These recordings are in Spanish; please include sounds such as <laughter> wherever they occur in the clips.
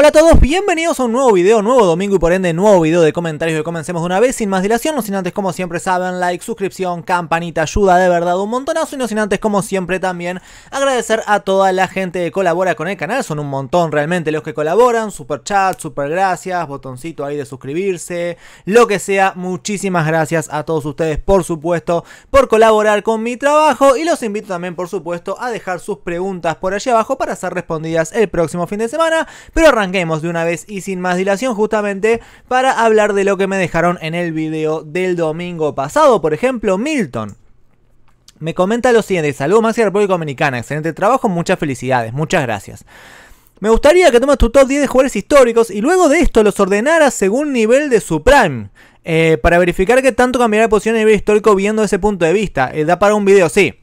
Hola a todos, bienvenidos a un nuevo video, nuevo domingo y por ende nuevo video de comentarios que comencemos de una vez sin más dilación, no sin antes como siempre saben, like, suscripción, campanita, ayuda de verdad un montonazo y no sin antes como siempre también agradecer a toda la gente que colabora con el canal, son un montón realmente los que colaboran, super chat, super gracias, botoncito ahí de suscribirse, lo que sea, muchísimas gracias a todos ustedes por supuesto por colaborar con mi trabajo y los invito también por supuesto a dejar sus preguntas por allí abajo para ser respondidas el próximo fin de semana, pero arrancamos de una vez y sin más dilación justamente para hablar de lo que me dejaron en el video del domingo pasado, por ejemplo, Milton. Me comenta lo siguiente, saludos y público Dominicana, excelente trabajo, muchas felicidades, muchas gracias. Me gustaría que tomas tu top 10 de jugadores históricos y luego de esto los ordenaras según nivel de su prime. Eh, para verificar que tanto cambiará la posición a nivel histórico viendo ese punto de vista. Eh, da para un video, sí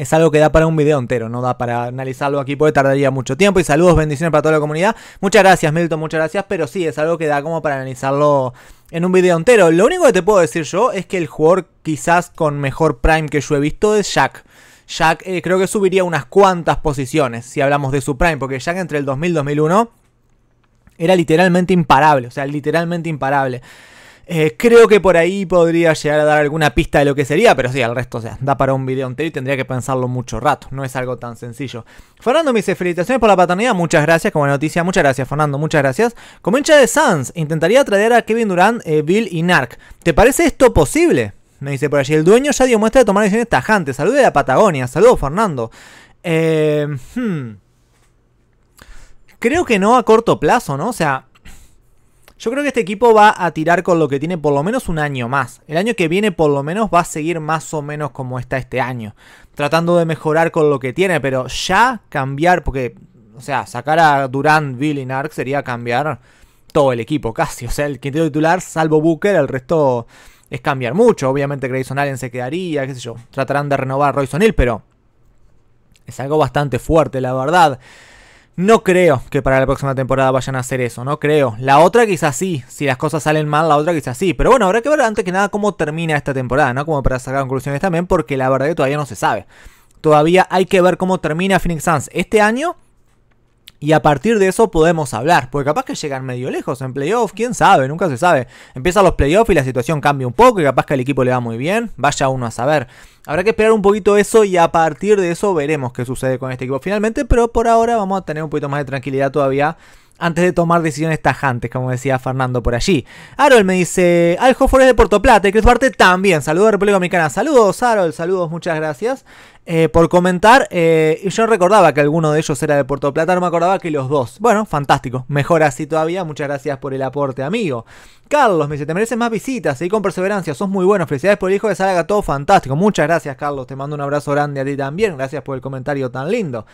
es algo que da para un video entero, no da para analizarlo aquí porque tardaría mucho tiempo. Y saludos, bendiciones para toda la comunidad. Muchas gracias, Milton, muchas gracias. Pero sí, es algo que da como para analizarlo en un video entero. Lo único que te puedo decir yo es que el jugador quizás con mejor prime que yo he visto es Jack. Jack eh, creo que subiría unas cuantas posiciones si hablamos de su prime, porque Jack entre el 2000 y 2001 era literalmente imparable, o sea, literalmente imparable. Eh, creo que por ahí podría llegar a dar alguna pista de lo que sería, pero sí, al resto, o sea, da para un video entero y tendría que pensarlo mucho rato, no es algo tan sencillo. Fernando me dice, felicitaciones por la paternidad, muchas gracias, como noticia, muchas gracias Fernando, muchas gracias. Como hincha de Sans, intentaría traer a Kevin Durant, eh, Bill y Narc. ¿Te parece esto posible? Me dice por allí, el dueño ya dio muestra de tomar decisiones tajantes, saludos de la Patagonia, saludos Fernando. Eh, hmm. Creo que no a corto plazo, ¿no? O sea, yo creo que este equipo va a tirar con lo que tiene por lo menos un año más. El año que viene por lo menos va a seguir más o menos como está este año. Tratando de mejorar con lo que tiene, pero ya cambiar, porque, o sea, sacar a Durant, Bill y Nark sería cambiar todo el equipo casi. O sea, el quinto titular, salvo Booker, el resto es cambiar mucho. Obviamente Grayson Allen se quedaría, qué sé yo. Tratarán de renovar a Royce pero es algo bastante fuerte, la verdad. No creo que para la próxima temporada vayan a hacer eso, no creo. La otra quizás sí, si las cosas salen mal, la otra quizás sí. Pero bueno, habrá que ver antes que nada cómo termina esta temporada, ¿no? Como para sacar conclusiones también, porque la verdad que todavía no se sabe. Todavía hay que ver cómo termina Phoenix Suns este año y a partir de eso podemos hablar, porque capaz que llegan medio lejos en playoffs quién sabe, nunca se sabe. Empiezan los playoffs y la situación cambia un poco y capaz que al equipo le va muy bien, vaya uno a saber. Habrá que esperar un poquito eso y a partir de eso veremos qué sucede con este equipo finalmente, pero por ahora vamos a tener un poquito más de tranquilidad todavía antes de tomar decisiones tajantes, como decía Fernando por allí. Harold me dice, Al de Puerto Plata y Chris Duarte también. Saludos de República Dominicana. Saludos, Harold. Saludos, muchas gracias eh, por comentar. Eh, yo recordaba que alguno de ellos era de Puerto Plata, no me acordaba que los dos. Bueno, fantástico. Mejor así todavía. Muchas gracias por el aporte, amigo. Carlos me dice, te mereces más visitas, seguí con perseverancia, sos muy bueno. Felicidades por el hijo de salga todo fantástico. Muchas gracias, Carlos. Te mando un abrazo grande a ti también. Gracias por el comentario tan lindo.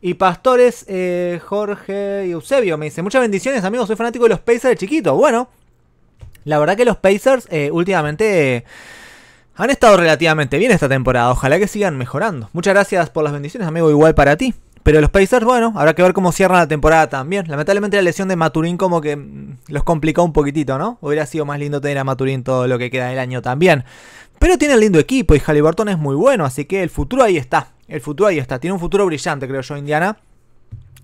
Y Pastores, eh, Jorge y Eusebio me dice, muchas bendiciones amigos, soy fanático de los Pacers de chiquito. Bueno, la verdad que los Pacers eh, últimamente han estado relativamente bien esta temporada, ojalá que sigan mejorando. Muchas gracias por las bendiciones amigo, igual para ti. Pero los Pacers, bueno, habrá que ver cómo cierran la temporada también. Lamentablemente la lesión de Maturín como que mm, los complicó un poquitito, ¿no? Hubiera sido más lindo tener a Maturín todo lo que queda del año también. Pero tiene el lindo equipo y Halliburton es muy bueno, así que el futuro ahí está el futuro ahí está. Tiene un futuro brillante, creo yo, Indiana.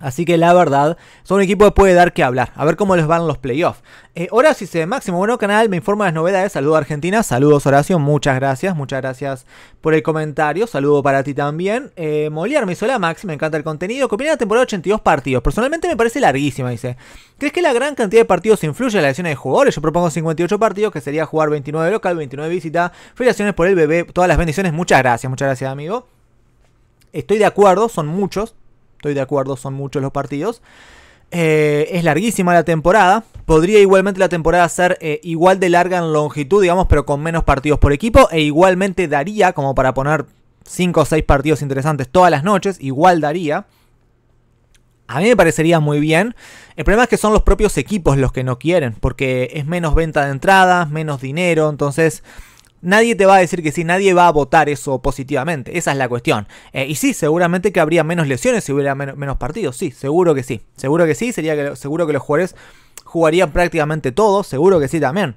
Así que la verdad, son un equipo que puede dar que hablar. A ver cómo les van los playoffs. Eh, Horacio dice, Máximo, bueno canal, me informa las novedades. saludos Argentina. Saludos Horacio, muchas gracias. Muchas gracias por el comentario. Saludo para ti también. Eh, Moliar me hizo la me encanta el contenido. ¿qué de la temporada 82 partidos. Personalmente me parece larguísima, dice. ¿Crees que la gran cantidad de partidos influye en la elección de jugadores? Yo propongo 58 partidos, que sería jugar 29 local, 29 visita. Felicitaciones por el bebé. Todas las bendiciones. Muchas gracias, muchas gracias amigo estoy de acuerdo, son muchos. Estoy de acuerdo, son muchos los partidos. Eh, es larguísima la temporada. Podría igualmente la temporada ser eh, igual de larga en longitud, digamos, pero con menos partidos por equipo. E igualmente daría, como para poner 5 o 6 partidos interesantes todas las noches, igual daría. A mí me parecería muy bien. El problema es que son los propios equipos los que no quieren, porque es menos venta de entradas, menos dinero, entonces nadie te va a decir que sí, nadie va a votar eso positivamente. Esa es la cuestión. Eh, y sí, seguramente que habría menos lesiones si hubiera menos partidos. Sí, seguro que sí. Seguro que sí, sería que, seguro que los jugadores jugarían prácticamente todos. Seguro que sí también.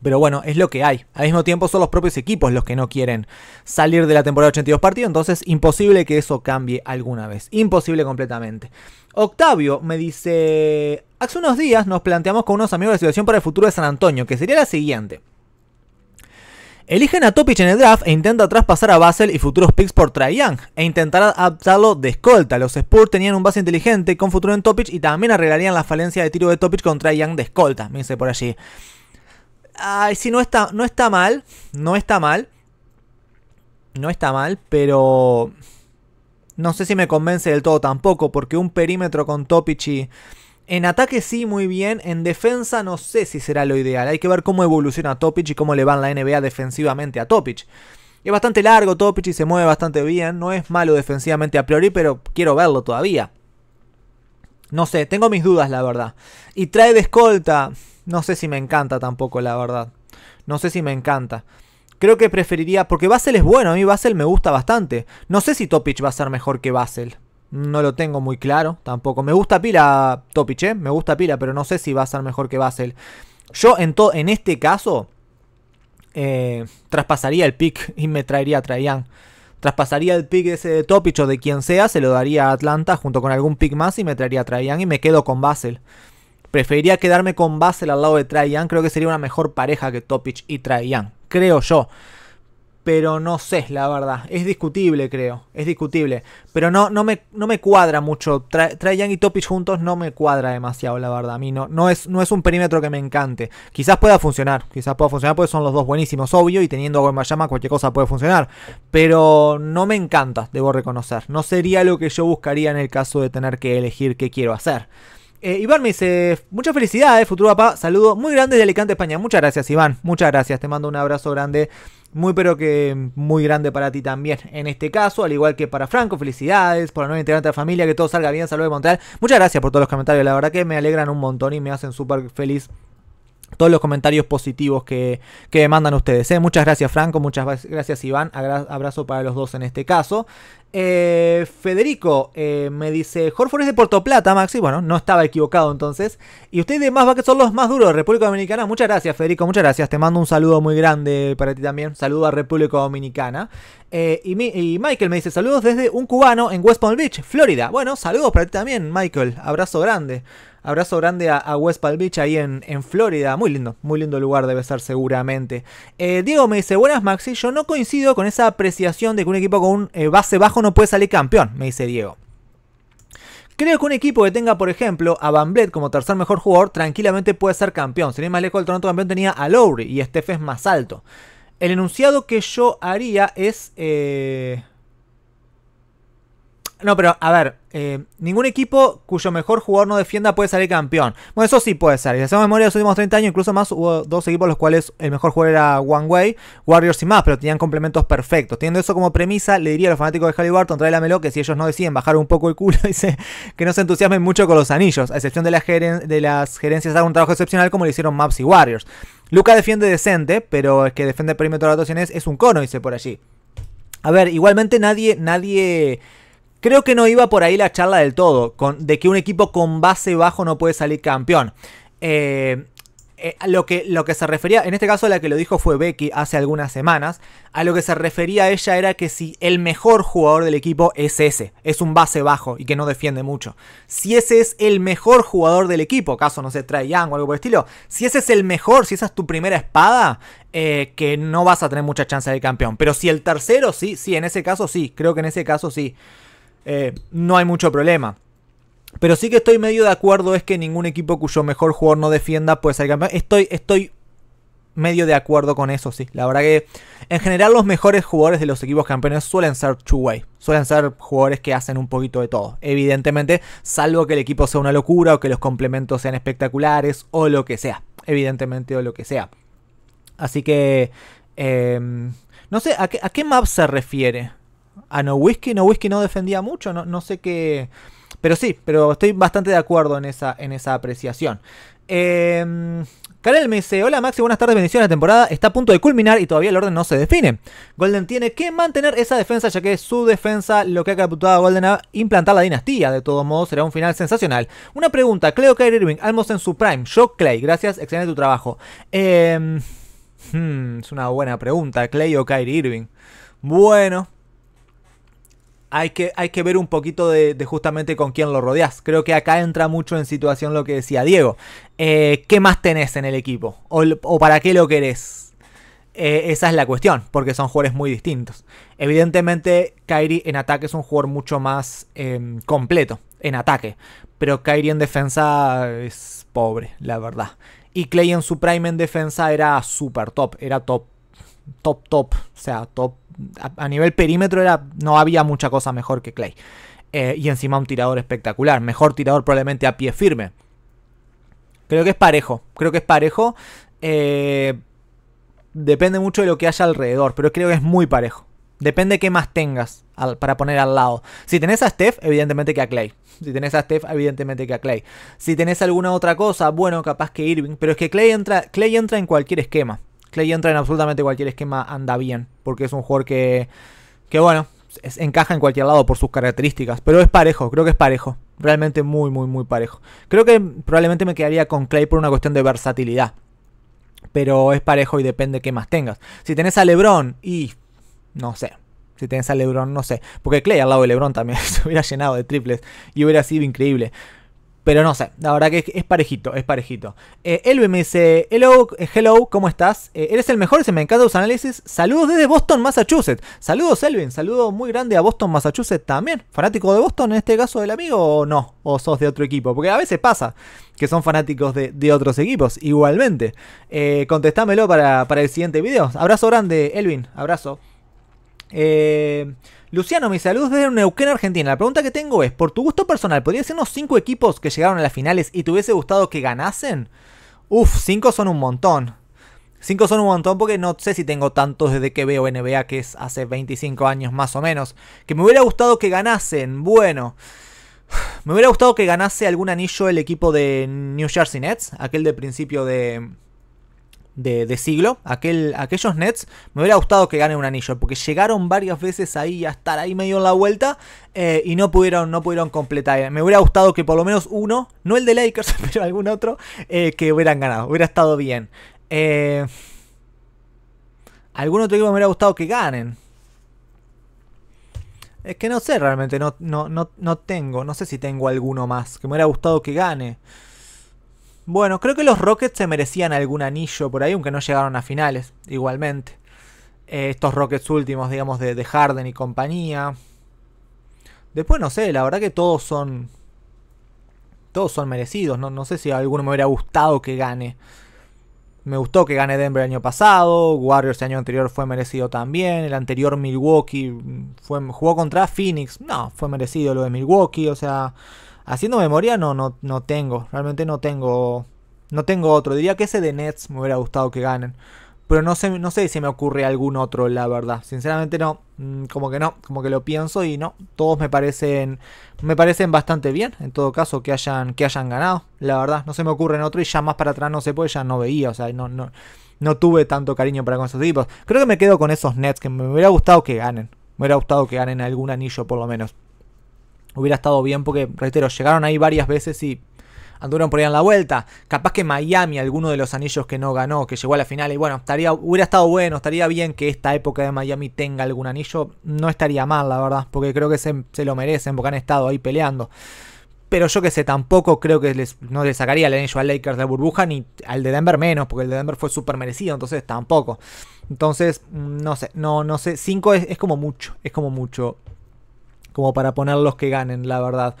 Pero bueno, es lo que hay. Al mismo tiempo son los propios equipos los que no quieren salir de la temporada 82 partidos, entonces imposible que eso cambie alguna vez. Imposible completamente. Octavio me dice, hace unos días nos planteamos con unos amigos la situación para el futuro de San Antonio, que sería la siguiente. Eligen a Topic en el draft e intenta traspasar a Basel y futuros picks por Trae Young, e intentará adaptarlo de escolta. Los Spurs tenían un base inteligente con futuro en Topic y también arreglarían la falencia de tiro de Topic con Trae Young de escolta, me dice por allí. Ay, sí, no está, no está mal, no está mal. No está mal, pero... No sé si me convence del todo tampoco, porque un perímetro con Topic y en ataque sí, muy bien. En defensa no sé si será lo ideal. Hay que ver cómo evoluciona Topic y cómo le va la NBA defensivamente a Topic. Es bastante largo Topic y se mueve bastante bien. No es malo defensivamente a priori, pero quiero verlo todavía. No sé, tengo mis dudas, la verdad. Y trae de escolta. No sé si me encanta tampoco, la verdad. No sé si me encanta. Creo que preferiría. Porque Basel es bueno, a mí Basel me gusta bastante. No sé si Topic va a ser mejor que Basel. No lo tengo muy claro tampoco. Me gusta pila Topich, ¿eh? Me gusta pila, pero no sé si va a ser mejor que Basel. Yo en, en este caso eh, traspasaría el pick y me traería a Traspasaría el pick ese de Topich o de quien sea, se lo daría a Atlanta junto con algún pick más y me traería a y me quedo con Basel. Preferiría quedarme con Basel al lado de Traian, Creo que sería una mejor pareja que topich y Traian, Creo yo pero no sé, la verdad. Es discutible, creo. Es discutible. Pero no, no, me, no me cuadra mucho. Trae Young y Topic juntos no me cuadra demasiado, la verdad. A mí no, no, es, no es un perímetro que me encante. Quizás pueda funcionar. Quizás pueda funcionar porque son los dos buenísimos, obvio. Y teniendo a llama, cualquier cosa puede funcionar. Pero no me encanta, debo reconocer. No sería lo que yo buscaría en el caso de tener que elegir qué quiero hacer. Eh, Iván me dice, muchas felicidades, futuro papá. Saludo muy grande de Alicante, España. Muchas gracias, Iván. Muchas gracias. Te mando un abrazo grande. Muy pero que muy grande para ti también. En este caso, al igual que para Franco, felicidades por la nueva integrante de la familia. Que todo salga bien. Saludos de Montreal. Muchas gracias por todos los comentarios. La verdad que me alegran un montón y me hacen súper feliz todos los comentarios positivos que, que mandan ustedes. ¿eh? Muchas gracias Franco, muchas gracias Iván, abrazo para los dos en este caso. Eh, Federico eh, me dice, Horford es de Puerto Plata, Maxi, bueno, no estaba equivocado entonces. Y ustedes de Más que son los más duros, de República Dominicana. Muchas gracias Federico, muchas gracias. Te mando un saludo muy grande para ti también. Saludo a República Dominicana. y, Michael me dice, saludos desde un cubano en West Palm Beach, Florida. Bueno, saludos para ti también, Michael. Abrazo grande. Abrazo grande a, West Palm Beach ahí en, Florida. Muy lindo, muy lindo lugar debe ser seguramente. Eh, Diego me dice, buenas Maxi, yo no coincido con esa apreciación de que un equipo con un eh, base bajo no puede salir campeón, me dice Diego. Creo que un equipo que tenga, por ejemplo, a Van Bled como tercer mejor jugador, tranquilamente puede ser campeón. Sería más lejos, el Toronto campeón tenía a Lowry y Steph es más alto. El enunciado que yo haría es... Eh, no, pero a ver, eh, ningún equipo cuyo mejor jugador no defienda puede salir campeón. Bueno, eso sí puede salir. Y si hacemos memoria de los últimos 30 años, incluso más, hubo dos equipos los cuales el mejor jugador era One Way, Warriors y más, pero tenían complementos perfectos. Teniendo eso como premisa, le diría a los fanáticos de Halliburton, Melo, que si ellos no deciden bajar un poco el culo, <laughs> dice que no se entusiasmen mucho con los anillos, a excepción de, las gerencias hagan un trabajo excepcional como lo hicieron Maps y Warriors. Luca defiende decente, pero es que defiende el perímetro de las es un cono, dice por allí. A ver, igualmente nadie, nadie Creo que no iba por ahí la charla del todo, de que un equipo con base bajo no puede salir campeón. Eh, eh lo, que, se refería, en este caso la que lo dijo fue Becky hace algunas semanas, a lo que se refería ella era que si el mejor jugador del equipo es ese, es un base bajo y que no defiende mucho. Si ese es el mejor jugador del equipo, caso no sé, Trae Young o algo por el estilo, si ese es el mejor, si esa es tu primera espada, eh, que no vas a tener mucha chance de campeón. Pero si el tercero, sí, sí, en ese caso sí, creo que en ese caso sí. Eh, no hay mucho problema. Pero sí que estoy medio de acuerdo es que ningún equipo cuyo mejor jugador no defienda puede ser campeón. Estoy, estoy medio de acuerdo con eso, sí. La verdad que en general los mejores jugadores de los equipos campeones suelen ser two Suelen ser jugadores que hacen un poquito de todo. Evidentemente, salvo que el equipo sea una locura o que los complementos sean espectaculares o lo que sea. Evidentemente o lo que sea. Así que... Em, no sé, ¿a qué, ¿a qué map se refiere? a No Whiskey. No no defendía mucho, no, sé qué. Pero sí, pero estoy bastante de acuerdo en esa, en esa apreciación. Eh, Karel me dice, hola Maxi, buenas tardes, bendiciones, la temporada está a punto de culminar y todavía el orden no se define. Golden tiene que mantener esa defensa ya que es su defensa lo que ha capturado a Golden a implantar la dinastía, de todos modos será un final sensacional. Una pregunta, o Kyrie Irving, Almos en su prime, yo Clay, gracias, excelente tu trabajo. Em, hmm, es una buena pregunta, Clay o Kyrie Irving. Bueno, hay que, hay que ver un poquito de, justamente con quién lo rodeas. Creo que acá entra mucho en situación lo que decía Diego. Eh, ¿Qué más tenés en el equipo? ¿O, para qué lo querés? Eh, esa es la cuestión, porque son jugadores muy distintos. Evidentemente, Kyrie en ataque es un jugador mucho más em, completo, en ataque. Pero Kyrie en defensa es pobre, la verdad. Y Clay en su prime en defensa era super top, era top, top, top. O sea, top a, nivel perímetro era, no había mucha cosa mejor que Clay. Eh, y encima un tirador espectacular, mejor tirador probablemente a pie firme. Creo que es parejo, creo que es parejo. Eh, depende mucho de lo que haya alrededor, pero creo que es muy parejo. Depende qué más tengas para poner al lado. Si tenés a Steph, evidentemente que a Clay. Si tenés a Steph, evidentemente que a Clay. Si tenés alguna otra cosa, bueno, capaz que Irving. Pero es que Clay entra, Clay entra en cualquier esquema. Clay entra en absolutamente cualquier esquema, anda bien, porque es un jugador que, que bueno, encaja en cualquier lado por sus características, pero es parejo, creo que es parejo, realmente muy, muy, muy parejo. Creo que probablemente me quedaría con Clay por una cuestión de versatilidad, pero es parejo y depende qué más tengas. Si tenés a Lebron y, no sé, si tenés a Lebron, no sé, porque Clay al lado de Lebron también <laughs> se hubiera llenado de triples y hubiera sido increíble. Pero no sé, la verdad que es parejito, es parejito. Eh, Elvin me dice, hello, eh, hello, ¿cómo estás? Eh, eres el mejor, se me encanta tus análisis. Saludos desde Boston, Massachusetts. Saludos, Elvin, saludo muy grande a Boston, Massachusetts también. ¿Fanático de Boston en este caso del amigo o no? ¿O sos de otro equipo? Porque a veces pasa que son fanáticos de, otros equipos, igualmente. Eh, contestámelo para, para el siguiente video. Abrazo grande, Elvin, abrazo. Eh, Luciano, mi salud desde Neuquén, Argentina. La pregunta que tengo es, por tu gusto personal, ¿podrías decirnos cinco equipos que llegaron a las finales y te hubiese gustado que ganasen? Uf, cinco son un montón. Cinco son un montón porque no sé si tengo tantos desde que veo NBA, que es hace 25 años más o menos. Que me hubiera gustado que ganasen. Bueno, <sighs> me hubiera gustado que ganase algún anillo el equipo de New Jersey Nets, aquel de principio de, de, siglo, aquel, aquellos Nets, me hubiera gustado que gane un anillo, porque llegaron varias veces ahí a estar ahí medio en la vuelta eh, y no pudieron, no pudieron completar. Me hubiera gustado que por lo menos uno, no el de Lakers, <laughs> pero algún otro, eh, que hubieran ganado, hubiera estado bien. Eh, algún otro equipo me hubiera gustado que ganen. Es que no sé realmente, no, no, no tengo, no sé si tengo alguno más que me hubiera gustado que gane. Bueno, creo que los Rockets se merecían algún anillo por ahí, aunque no llegaron a finales, igualmente. Eh, estos Rockets últimos, digamos, de, de, Harden y compañía. Después no sé, la verdad que todos son. Todos son merecidos. No, no sé si a alguno me hubiera gustado que gane. Me gustó que gane Denver el año pasado. Warriors el año anterior fue merecido también. El anterior Milwaukee mm, fue, jugó contra Phoenix. No, fue merecido lo de Milwaukee. O sea, Haciendo memoria no, no, no tengo, realmente no tengo, no tengo otro. Diría que ese de Nets me hubiera gustado que ganen. Pero no sé, no sé si se me ocurre algún otro, la verdad. Sinceramente no, mm, como que no, como que lo pienso y no, todos me parecen, me parecen bastante bien, en todo caso, que hayan, que hayan ganado, la verdad. No se me ocurre otro y ya más para atrás no se puede, ya no veía, o sea, no, no, no tuve tanto cariño para con esos tipos. Creo que me quedo con esos Nets, que me hubiera gustado que ganen, me hubiera gustado que ganen algún anillo por lo menos hubiera estado bien porque, reitero, llegaron ahí varias veces y anduvieron por ahí en la vuelta. Capaz que Miami, alguno de los anillos que no ganó, que llegó a la final, y bueno, estaría, hubiera estado bueno, estaría bien que esta época de Miami tenga algún anillo. No estaría mal, la verdad, porque creo que se, lo merecen, porque han estado ahí peleando. Pero yo que sé, tampoco creo que les, no le sacaría el anillo al Lakers de la burbuja, ni al de Denver menos, porque el de Denver fue súper merecido, entonces tampoco. Entonces, mm, no sé, no, no sé. 5 es como mucho, es como mucho como para poner los que ganen, la verdad.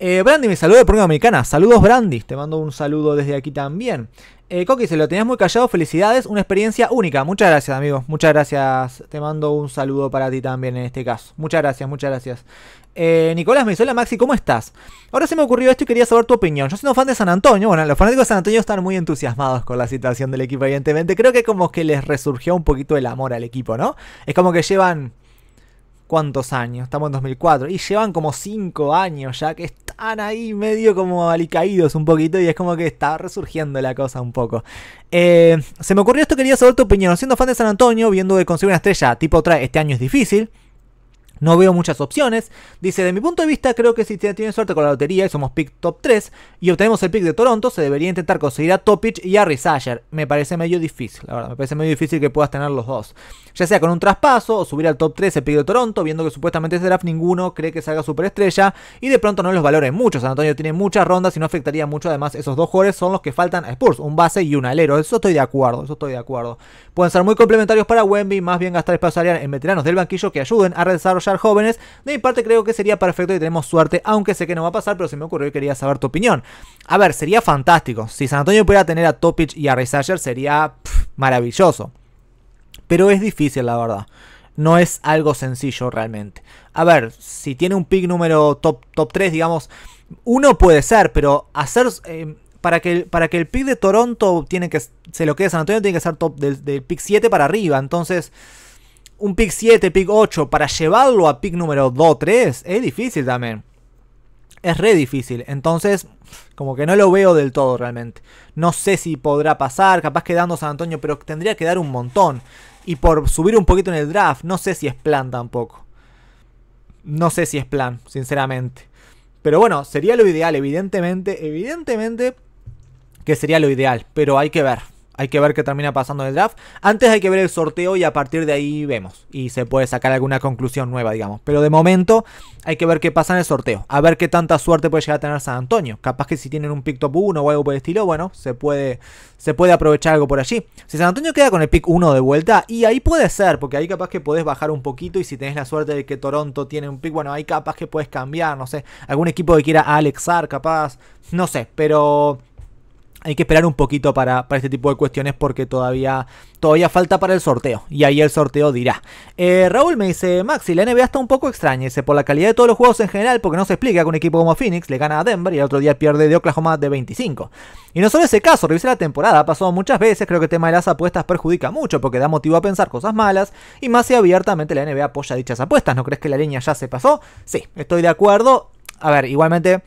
Eh, Brandy me saluda de Prueba Americana. Saludos, Brandy. Te mando un saludo desde aquí también. Eh, Coqui, se lo tenías muy callado. Felicidades. Una experiencia única. Muchas gracias, amigos Muchas gracias. Te mando un saludo para ti también en este caso. Muchas gracias, muchas gracias. Eh, Nicolás me hola Maxi, ¿cómo estás? Ahora se me ocurrió esto y quería saber tu opinión. Yo soy un fan de San Antonio, bueno, los fanáticos de San Antonio están muy entusiasmados con la situación del equipo, evidentemente. Creo que como que les resurgió un poquito el amor al equipo, ¿no? Es como que llevan cuántos años, estamos en 2004, y llevan como 5 años ya que están ahí medio como alicaídos un poquito y es como que está resurgiendo la cosa un poco. Eh, se me ocurrió esto, quería saber tu opinión. Siendo fan de San Antonio, viendo que consigue una estrella, tipo 3, este año es difícil. No veo muchas opciones. Dice, de mi punto de vista, creo que si tienen suerte con la lotería y somos pick top 3 y obtenemos el pick de Toronto, se debería intentar conseguir a Topic y a Rizager. Me parece medio difícil, la verdad. Me parece medio difícil que puedas tener los dos. Ya sea con un traspaso o subir al top 3 el pick de Toronto, viendo que supuestamente ese draft ninguno cree que salga superestrella y de pronto no los valore mucho. San Antonio tiene muchas rondas y no afectaría mucho. Además, esos dos jugadores son los que faltan a Spurs, un base y un alero. Eso estoy de acuerdo, eso estoy de acuerdo. Pueden ser muy complementarios para Wemby, más bien gastar espacio en veteranos del banquillo que ayuden a desarrollar jóvenes. De mi parte creo que sería perfecto y tenemos suerte, aunque sé que no va a pasar, pero se me ocurrió y quería saber tu opinión. A ver, sería fantástico. Si San Antonio pudiera tener a Topic y a Rezayer sería maravilloso. Pero es difícil, la verdad. No es algo sencillo realmente. A ver, si tiene un pick número top, top 3, digamos, uno puede ser, pero hacer... Eh, para que, para que el pick de Toronto tiene que, se lo quede San Antonio, tiene que ser top del, del pick 7 para arriba. Entonces, un pick 7, pick 8 para llevarlo a pick número 2, 3 es difícil también. Es re difícil. Entonces, como que no lo veo del todo realmente. No sé si podrá pasar, capaz quedando San Antonio, pero tendría que dar un montón. Y por subir un poquito en el draft, no sé si es plan tampoco. No sé si es plan, sinceramente. Pero bueno, sería lo ideal, evidentemente, evidentemente que sería lo ideal, pero hay que ver. Hay que ver qué termina pasando en el draft. Antes hay que ver el sorteo y a partir de ahí vemos. Y se puede sacar alguna conclusión nueva, digamos. Pero de momento hay que ver qué pasa en el sorteo. A ver qué tanta suerte puede llegar a tener San Antonio. Capaz que si tienen un pick top 1 o algo por el estilo, bueno, se puede, se puede aprovechar algo por allí. Si San Antonio queda con el pick 1 de vuelta, y ahí puede ser, porque ahí capaz que podés bajar un poquito. Y si tenés la suerte de que Toronto tiene un pick, bueno, ahí capaz que puedes cambiar, no sé. Algún equipo que quiera Alexar, capaz. No sé, pero hay que esperar un poquito para, este tipo de cuestiones porque todavía, todavía falta para el sorteo. Y ahí el sorteo dirá. Eh, Raúl me dice, Maxi, la NBA está un poco extraña. Dice, por la calidad de todos los juegos en general, porque no se explica que un equipo como Phoenix le gana a Denver y el otro día pierde de Oklahoma de 25. Y no solo ese caso, revisa la temporada, ha pasado muchas veces. Creo que el tema de las apuestas perjudica mucho porque da motivo a pensar cosas malas. Y más si abiertamente la NBA apoya dichas apuestas. ¿No crees que la línea ya se pasó? Sí, estoy de acuerdo. A ver, igualmente...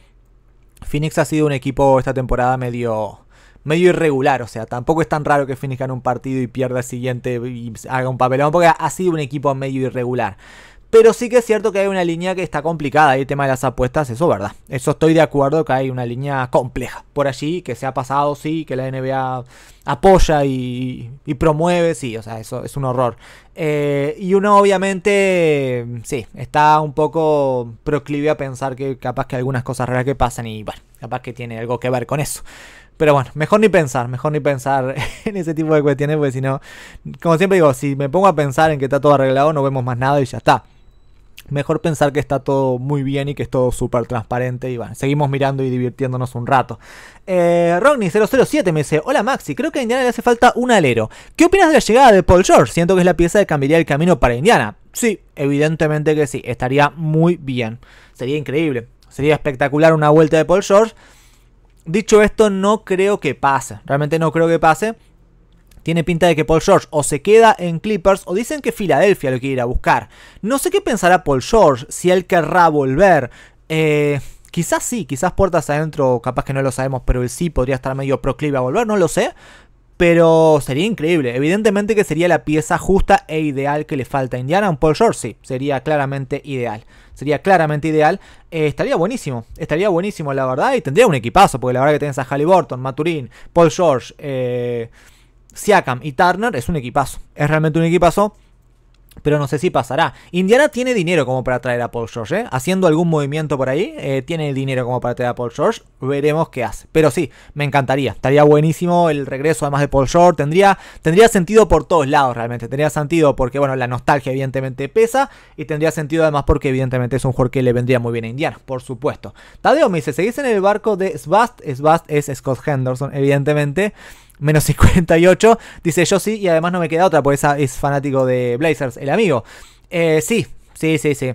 Phoenix ha sido un equipo esta temporada medio medio irregular. O sea, tampoco es tan raro que finican un partido y pierda el siguiente y haga un papelón, porque ha sido un equipo medio irregular. Pero sí que es cierto que hay una línea que está complicada. Y el tema de las apuestas, eso es verdad. Eso estoy de acuerdo que hay una línea compleja por allí, que se ha pasado, sí, que la NBA apoya y, promueve, sí. O sea, eso es un horror. Eh, y uno obviamente, sí, está un poco proclive a pensar que capaz que algunas cosas raras que pasan y bueno, capaz que tiene algo que ver con eso. Pero bueno, mejor ni pensar, mejor ni pensar <laughs> en ese tipo de cuestiones, porque si no, como siempre digo, si me pongo a pensar en que está todo arreglado, no vemos más nada y ya está. Mejor pensar que está todo muy bien y que es todo súper transparente y bueno, seguimos mirando y divirtiéndonos un rato. Eh, Rodney007 me dice, hola Maxi, creo que a Indiana le hace falta un alero. ¿Qué opinas de la llegada de Paul George? Siento que es la pieza que cambiaría el camino para Indiana. Sí, evidentemente que sí, estaría muy bien. Sería increíble. Sería espectacular una vuelta de Paul George. Dicho esto, no creo que pase. Realmente no creo que pase. Tiene pinta de que Paul George o se queda en Clippers o dicen que Filadelfia lo quiere ir a buscar. No sé qué pensará Paul George, si él querrá volver. Eh, quizás sí, quizás puertas adentro, capaz que no lo sabemos, pero él sí podría estar medio proclive a volver, no lo sé. Pero sería increíble. Evidentemente que sería la pieza justa e ideal que le falta a Indiana. Un Paul George, sí, sería claramente ideal. Sería claramente ideal. Eh, estaría buenísimo. Estaría buenísimo, la verdad. Y tendría un equipazo, porque la verdad que tienes a Halliburton, Maturín, Paul George, eh, Siakam y Turner. Es un equipazo. Es realmente un equipazo. Pero no sé si pasará. Indiana tiene dinero como para traer a Paul George, ¿eh? Haciendo algún movimiento por ahí, eh, tiene dinero como para traer a Paul George. Veremos qué hace. Pero sí, me encantaría. Estaría buenísimo el regreso, además de Paul George. Tendría, tendría sentido por todos lados, realmente. Tendría sentido porque, bueno, la nostalgia, evidentemente, pesa. Y tendría sentido, además, porque, evidentemente, es un jugador que le vendría muy bien a Indiana, por supuesto. Tadeo me dice: ¿seguís en el barco de Svast? Svast es Scott Henderson, evidentemente menos 58. <laughs> Dice yo sí, y además no me queda otra, porque esa es fanático de Blazers, el amigo. Eh, sí, sí, sí, sí.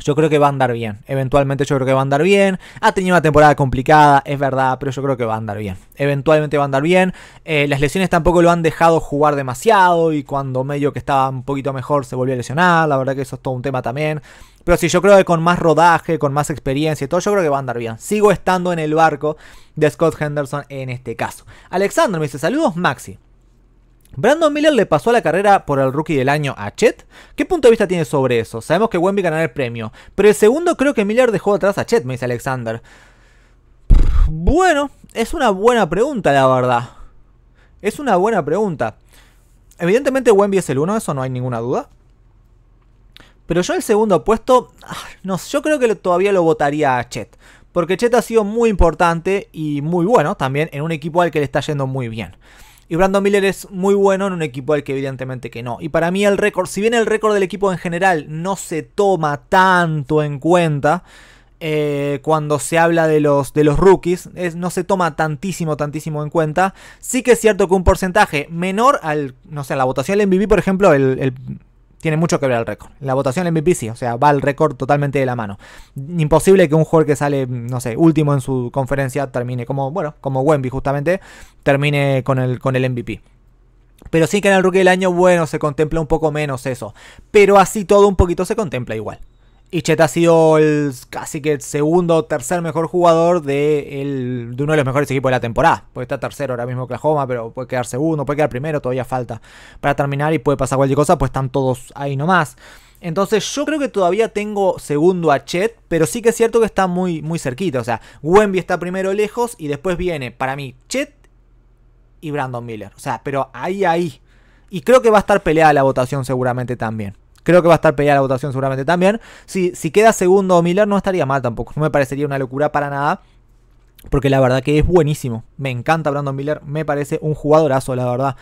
Yo creo que va a andar bien. Eventualmente yo creo que va a andar bien. Ha tenido una temporada complicada, es verdad, pero yo creo que va a andar bien. Eventualmente va a andar bien. Eh, las lesiones tampoco lo han dejado jugar demasiado y cuando medio que estaba un poquito mejor se volvió a lesionar. La verdad que eso es todo un tema también. Pero si yo creo que con más rodaje, con más experiencia y todo, yo creo que va a andar bien. Sigo estando en el barco de Scott Henderson en este caso. Alexander me dice, saludos Maxi. Brandon Miller le pasó la carrera por el rookie del año a Chet. ¿Qué punto de vista tiene sobre eso? Sabemos que Wemby ganará el premio, pero el segundo creo que Miller dejó atrás a Chet, me dice Alexander. Bueno, es una buena pregunta, la verdad. Es una buena pregunta. Evidentemente Wemby es el uno, eso no hay ninguna duda. Pero yo el segundo puesto, ah, no, yo creo que todavía lo votaría a Chet. Porque Chet ha sido muy importante y muy bueno también en un equipo al que le está yendo muy bien. Y Brandon Miller es muy bueno en un equipo al que evidentemente que no. Y para mí el récord, si bien el récord del equipo en general no se toma tanto en cuenta eh, cuando se habla de los, de los rookies, no se toma tantísimo, tantísimo en cuenta. Sí que es cierto que un porcentaje menor al, no sé, a la votación del MVP, por ejemplo, el tiene mucho que ver al récord. La votación en MVP sí, o sea, va al récord totalmente de la mano. Imposible que un jugador que sale, no sé, último en su conferencia termine como, bueno, como Wemby justamente, termine con el, con el MVP. Pero sí que en el rookie del año, bueno, se contempla un poco menos eso. Pero así todo un poquito se contempla igual. Y Chet ha sido el casi que el segundo o tercer mejor jugador de, uno de los mejores equipos de la temporada. Puede está tercero ahora mismo Oklahoma, pero puede quedar segundo, puede quedar primero, todavía falta para terminar y puede pasar cualquier cosa, pues están todos ahí nomás. Entonces yo creo que todavía tengo segundo a Chet, pero sí que es cierto que está muy, muy cerquita. O sea, Wemby está primero lejos y después viene para mí Chet y Brandon Miller. O sea, pero ahí, ahí. Y creo que va a estar peleada la votación seguramente también. Creo que va a estar peleada la votación seguramente también. Si, si queda segundo Miller no estaría mal tampoco. No me parecería una locura para nada. Porque la verdad que es buenísimo. Me encanta Brandon Miller. Me parece un jugadorazo, la verdad.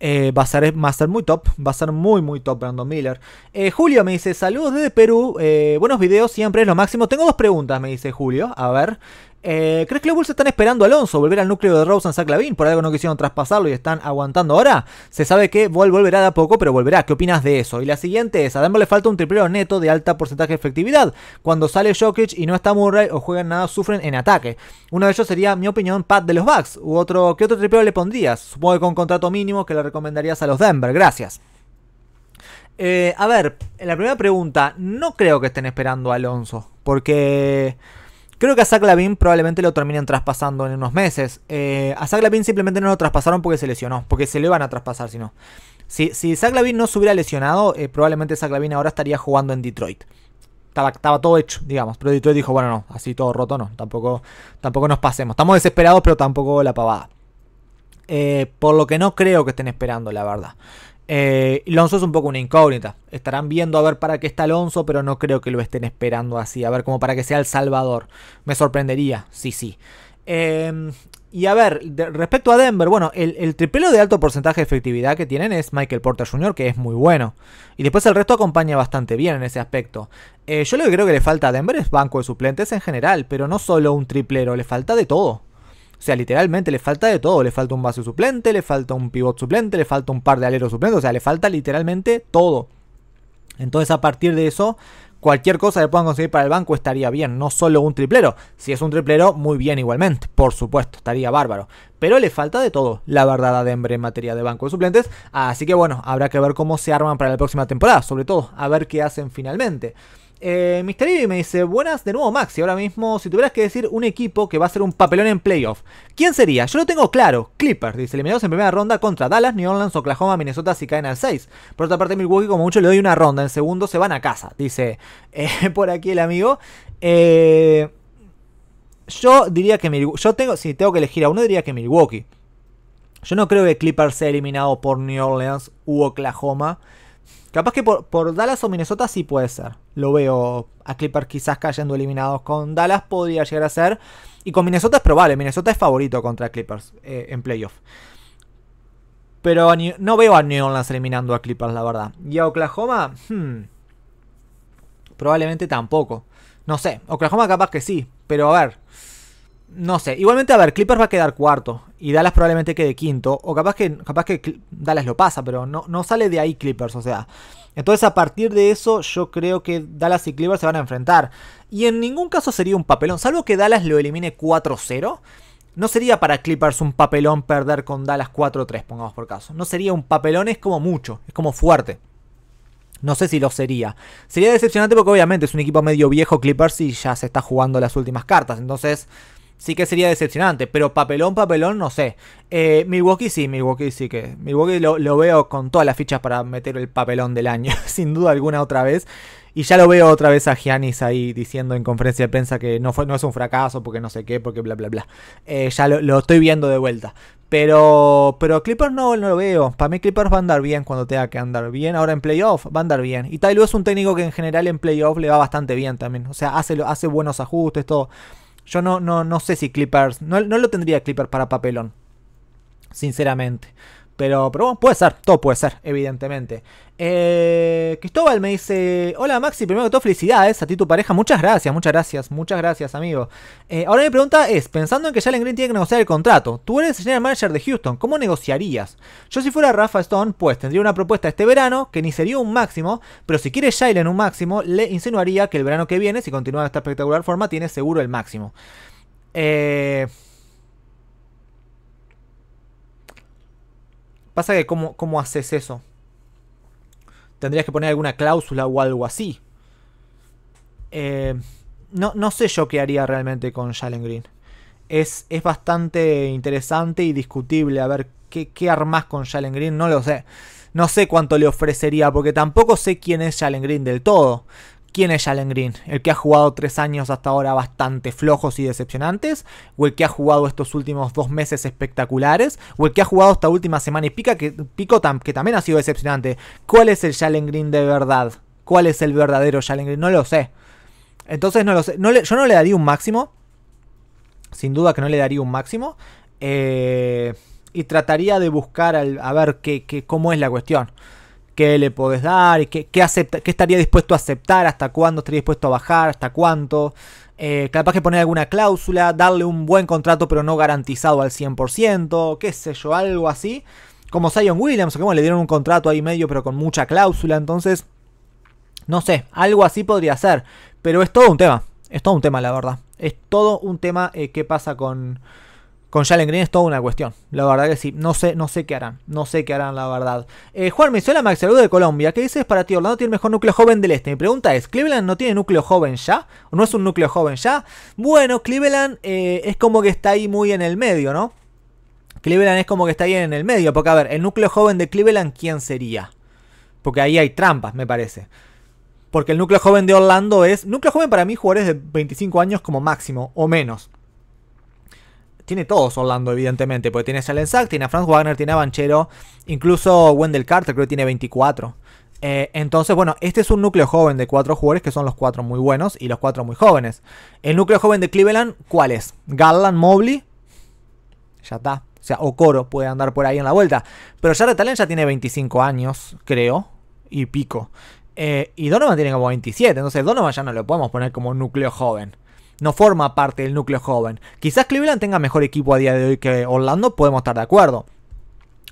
Eh, va, a ser, muy top. Va a ser muy, muy top Brandon Miller. Eh, Julio me dice, saludos desde Perú. Eh, buenos videos, siempre es lo máximo. Tengo dos preguntas, me dice Julio. A ver. Eh, ¿Crees que los Bulls están esperando a Alonso volver al núcleo de Rose en Saclavin? Por algo no quisieron traspasarlo y están aguantando ahora. Se sabe que Vol volverá de a poco, pero volverá. ¿Qué opinas de eso? Y la siguiente es: a Denver le falta un tripleo neto de alta porcentaje de efectividad. Cuando sale Jokic y no está Murray o juegan nada, sufren en ataque. Uno de ellos sería, mi opinión, Pat de los Bucks. U otro, ¿Qué otro tripleo le pondrías? Supongo que con contrato mínimo que le recomendarías a los Denver. Gracias. Eh, a ver, la primera pregunta, no creo que estén esperando a Alonso. Porque. Creo que a Zach probablemente lo terminen traspasando en unos meses. Eh, a Zach simplemente no lo traspasaron porque se lesionó, porque se le iban a traspasar si no. Si, si Zach no se hubiera lesionado, eh, probablemente Zach Lavin ahora estaría jugando en Detroit. Estaba, todo hecho, digamos. Pero Detroit dijo, bueno, no, así todo roto no. Tampoco, tampoco nos pasemos. Estamos desesperados, pero tampoco la pavada. Eh, por lo que no creo que estén esperando, la verdad. Eh, es un poco una incógnita. Estarán viendo a ver para qué está Alonso, pero no creo que lo estén esperando así. A ver, como para que sea el salvador. Me sorprendería, sí, sí. Em, y a ver, respecto a Denver, bueno, el, el triplero de alto porcentaje de efectividad que tienen es Michael Porter Jr., que es muy bueno. Y después el resto acompaña bastante bien en ese aspecto. Eh, yo lo que creo que le falta a Denver es banco de suplentes en general, pero no solo un triplero, le falta de todo. O sea, literalmente le falta de todo. Le falta un base suplente, le falta un pivot suplente, le falta un par de aleros suplentes. O sea, le falta literalmente todo. Entonces, a partir de eso, cualquier cosa que puedan conseguir para el banco estaría bien, no solo un triplero. Si es un triplero, muy bien igualmente, por supuesto, estaría bárbaro. Pero le falta de todo, la verdad, a en materia de banco de suplentes. Así que bueno, habrá que ver cómo se arman para la próxima temporada, sobre todo, a ver qué hacen finalmente. Eh, Mister Ivy me dice, buenas de nuevo Maxi, ahora mismo si tuvieras que decir un equipo que va a ser un papelón en playoff, ¿quién sería? Yo lo tengo claro, Clippers, dice, eliminados en primera ronda contra Dallas, New Orleans, Oklahoma, Minnesota si caen al 6. Por otra parte Milwaukee como mucho le doy una ronda, en segundo se van a casa, dice eh, <laughs> por aquí el amigo. Eh, yo diría que Milwaukee, yo tengo, si tengo que elegir a uno diría que Milwaukee. Yo no creo que Clippers sea eliminado por New Orleans u Oklahoma. Capaz que por, Dallas o Minnesota sí puede ser. Lo veo a Clippers quizás cayendo eliminados con Dallas, podría llegar a ser. Y con Minnesota es probable, Minnesota es favorito contra Clippers eh, en playoff. Pero no veo a New Orleans eliminando a Clippers, la verdad. Y a Oklahoma, hmm, probablemente tampoco. No sé, Oklahoma capaz que sí, pero a ver, no sé. Igualmente, a ver, Clippers va a quedar cuarto. Y Dallas probablemente quede quinto. O capaz que, capaz que Dallas lo pasa, pero no, no sale de ahí Clippers. O sea. Entonces, a partir de eso, yo creo que Dallas y Clippers se van a enfrentar. Y en ningún caso sería un papelón. Salvo que Dallas lo elimine 4-0. No sería para Clippers un papelón perder con Dallas 4-3, pongamos por caso. No sería un papelón, es como mucho, es como fuerte. No sé si lo sería. Sería decepcionante porque obviamente es un equipo medio viejo Clippers y ya se está jugando las últimas cartas. Entonces, sí que sería decepcionante, pero papelón, papelón, no sé. Eh, Milwaukee sí, Milwaukee sí que. Milwaukee lo, veo con todas las fichas para meter el papelón del año, <laughs> sin duda alguna otra vez. Y ya lo veo otra vez a Giannis ahí diciendo en conferencia de prensa que no, fue, no es un fracaso, porque no sé qué, porque bla, bla, bla. Eh, ya lo, estoy viendo de vuelta. Pero, pero Clippers no, lo veo. Para mí Clippers va a andar bien cuando tenga que andar bien. Ahora en playoff va a andar bien. Y Tyloo es un técnico que en general en playoff le va bastante bien también. O sea, hace, hace buenos ajustes, todo. Yo no, no, no sé si Clippers. No, no lo tendría Clippers para papelón. Sinceramente. Pero, pero bueno, puede ser, todo puede ser, evidentemente. Eh, Cristóbal me dice, hola Maxi, primero que todo felicidades a ti y tu pareja, muchas gracias, muchas gracias, muchas gracias amigo. Eh, ahora mi pregunta es, pensando en que Jalen Green tiene que negociar el contrato, tú eres el general manager de Houston, ¿cómo negociarías? Yo si fuera Rafa Stone, pues tendría una propuesta este verano, que ni sería un máximo, pero si quiere Jalen un máximo, le insinuaría que el verano que viene, si continúa de esta espectacular forma, tiene seguro el máximo. Eh... Pasa que ¿cómo, cómo haces eso? Tendrías que poner alguna cláusula o algo así. Eh, no, no, sé yo qué haría realmente con Jalen Green. Es, es bastante interesante y discutible. A ver, ¿qué, qué armas con Jalen Green? No lo sé. No sé cuánto le ofrecería, porque tampoco sé quién es Jalen Green del todo. ¿Quién es Jalen Green? ¿El que ha jugado tres años hasta ahora bastante flojos y decepcionantes? ¿O el que ha jugado estos últimos dos meses espectaculares? ¿O el que ha jugado esta última semana y pica que, pico que también ha sido decepcionante? ¿Cuál es el Jalen Green de verdad? ¿Cuál es el verdadero Jalen Green? No lo sé. Entonces no lo sé. yo no le daría un máximo. Sin duda que no le daría un máximo. Eh, y trataría de buscar a ver qué, qué, cómo es la cuestión qué le podés dar, qué, qué, acepta, estaría dispuesto a aceptar, hasta cuándo estaría dispuesto a bajar, hasta cuánto. Eh, capaz que poner alguna cláusula, darle un buen contrato pero no garantizado al 100%, qué sé yo, algo así. Como Zion Williams, que le dieron un contrato ahí medio pero con mucha cláusula, entonces, no sé, algo así podría ser. Pero es todo un tema, es todo un tema la verdad. Es todo un tema que eh, qué pasa con, con Jalen Green es toda una cuestión. La verdad que sí. No sé, no sé qué harán. No sé qué harán, la verdad. Eh, Juan Mizuela Max, saludo de Colombia. ¿Qué dices para ti? Orlando tiene el mejor núcleo joven del este. Mi pregunta es: ¿Cleveland no tiene núcleo joven ya? ¿O no es un núcleo joven ya? Bueno, Cleveland eh, es como que está ahí muy en el medio, ¿no? Cleveland es como que está ahí en el medio. Porque, a ver, el núcleo joven de Cleveland, ¿quién sería? Porque ahí hay trampas, me parece. Porque el núcleo joven de Orlando es. Núcleo joven para mí, jugadores de 25 años como máximo o menos tiene todos Orlando, evidentemente, porque tiene a Sack, tiene a Franz Wagner, tiene a Banchero, incluso Wendell Carter creo que tiene 24. Eh, entonces, bueno, este es un núcleo joven de cuatro jugadores que son los cuatro muy buenos y los cuatro muy jóvenes. El núcleo joven de Cleveland, ¿cuál es? Garland, Mobley, ya está. O sea, Okoro puede andar por ahí en la vuelta. Pero Jared Talent ya tiene 25 años, creo, y pico. Eh, y Donovan tiene como 27, entonces Donovan ya no lo podemos poner como núcleo joven no forma parte del núcleo joven. Quizás Cleveland tenga mejor equipo a día de hoy que Orlando, podemos estar de acuerdo.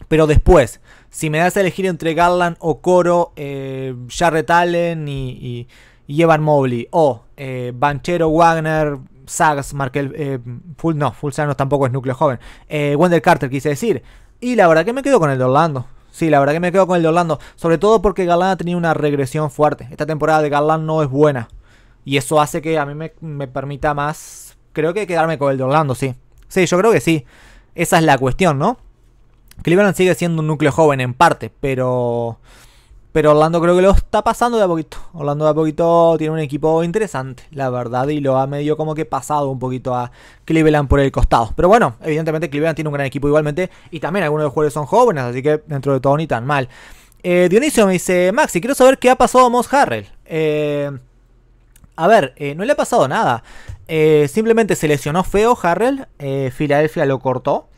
Pero después, si me das a elegir entre Garland o Coro, eh, Jarrett Allen y, y, Evan Mobley, o eh, Banchero Wagner, Sags, Markel, eh, Full, no, Full tampoco es núcleo joven, eh, Wendell Carter quise decir. Y la verdad que me quedo con el de Orlando. Sí, la verdad que me quedo con el de Orlando. Sobre todo porque Garland ha tenido una regresión fuerte. Esta temporada de Garland no es buena. Y eso hace que a mí me, permita más, creo que quedarme con el de Orlando, sí. Sí, yo creo que sí. Esa es la cuestión, ¿no? Cleveland sigue siendo un núcleo joven en parte, pero... Pero Orlando creo que lo está pasando de a poquito. Orlando de a poquito tiene un equipo interesante, la verdad, y lo ha medio como que pasado un poquito a Cleveland por el costado. Pero bueno, evidentemente Cleveland tiene un gran equipo igualmente, y también algunos de los jugadores son jóvenes, así que dentro de todo ni tan mal. Eh, Dionisio me dice, Maxi, quiero saber qué ha pasado a Moss Harrell. Eh, a ver, eh, no le ha pasado nada. Eh, simplemente se lesionó feo Harrell. Eh, Filadelfia lo cortó.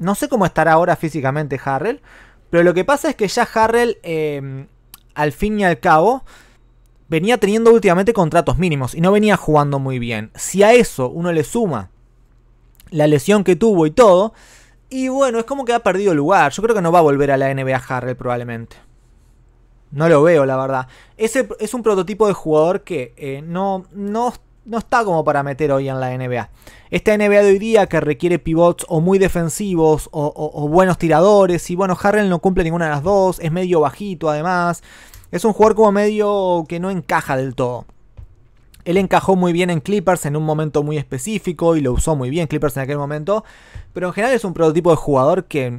no sé cómo estará ahora físicamente Harrell. Pero lo que pasa es que ya Harrell, em, al fin y al cabo, venía teniendo últimamente contratos mínimos y no venía jugando muy bien. Si a eso uno le suma la lesión que tuvo y todo, y bueno, es como que ha perdido lugar. Yo creo que no va a volver a la NBA Harrell probablemente no lo veo, la verdad. Ese es un prototipo de jugador que eh, no, no, está como para meter hoy en la NBA. Esta NBA de hoy día que requiere pivots o muy defensivos o, o buenos tiradores. Y bueno, Harrell no cumple ninguna de las dos. Es medio bajito además. Es un jugador como medio que no encaja del todo. Él encajó muy bien en Clippers en un momento muy específico y lo usó muy bien Clippers en aquel momento. Pero en general es un prototipo de jugador que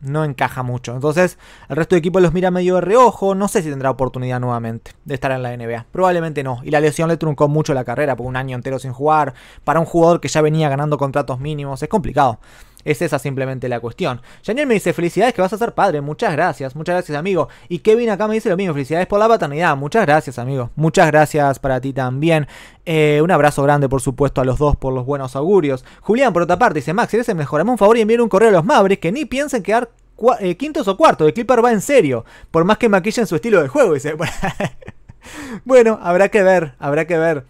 no encaja mucho. Entonces, el resto de equipos los mira medio de reojo. No sé si tendrá oportunidad nuevamente de estar en la NBA. Probablemente no. Y la lesión le truncó mucho la carrera por un año entero sin jugar. Para un jugador que ya venía ganando contratos mínimos, es complicado. Es esa simplemente la cuestión. Janiel me dice, felicidades que vas a ser padre, muchas gracias, muchas gracias amigo. Y Kevin acá me dice lo mismo, felicidades por la paternidad, muchas gracias amigo, muchas gracias para ti también. Eh, un abrazo grande por supuesto a los dos por los buenos augurios. Julián por otra parte dice, Max, eres el mejor, un favor y envíen un correo a los mabres que ni piensen quedar eh, quintos o cuartos, el Clipper va en serio, por más que maquillen su estilo de juego, dice. <laughs> bueno, habrá que ver, habrá que ver.